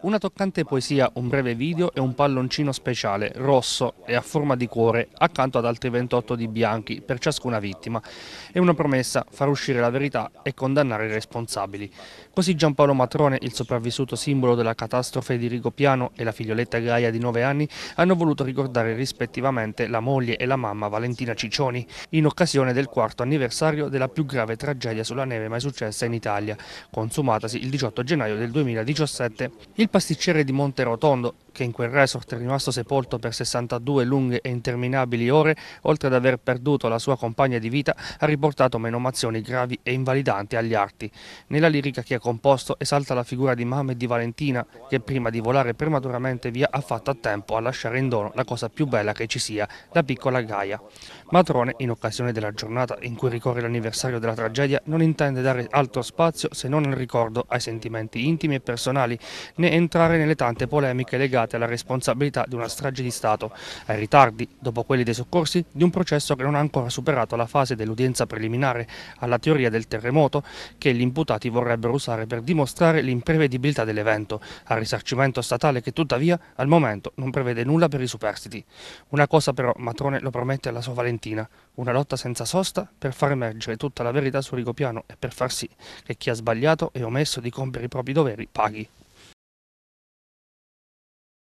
Una toccante poesia, un breve video e un palloncino speciale, rosso e a forma di cuore, accanto ad altri 28 di bianchi per ciascuna vittima. E una promessa, far uscire la verità e condannare i responsabili. Così Giampaolo Matrone, il sopravvissuto simbolo della catastrofe di Rigopiano e la figlioletta Gaia di 9 anni, hanno voluto ricordare rispettivamente la moglie e la mamma Valentina Ciccioni, in occasione del quarto anniversario della più grave tragedia sulla neve mai successa in Italia, consumatasi il 18 gennaio del 2017 il pasticcere di Monterotondo che in quel resort è rimasto sepolto per 62 lunghe e interminabili ore, oltre ad aver perduto la sua compagna di vita, ha riportato menomazioni gravi e invalidanti agli arti. Nella lirica che ha composto esalta la figura di Mame e di Valentina, che prima di volare prematuramente via ha fatto a tempo a lasciare in dono la cosa più bella che ci sia, la piccola Gaia. Matrone, in occasione della giornata in cui ricorre l'anniversario della tragedia, non intende dare altro spazio se non il ricordo ai sentimenti intimi e personali, né entrare nelle tante polemiche legate affidate alla responsabilità di una strage di Stato, ai ritardi, dopo quelli dei soccorsi, di un processo che non ha ancora superato la fase dell'udienza preliminare, alla teoria del terremoto che gli imputati vorrebbero usare per dimostrare l'imprevedibilità dell'evento, al risarcimento statale che tuttavia al momento non prevede nulla per i superstiti. Una cosa però Matrone lo promette alla sua Valentina, una lotta senza sosta per far emergere tutta la verità su Rigopiano e per far sì che chi ha sbagliato e omesso di compiere i propri doveri paghi.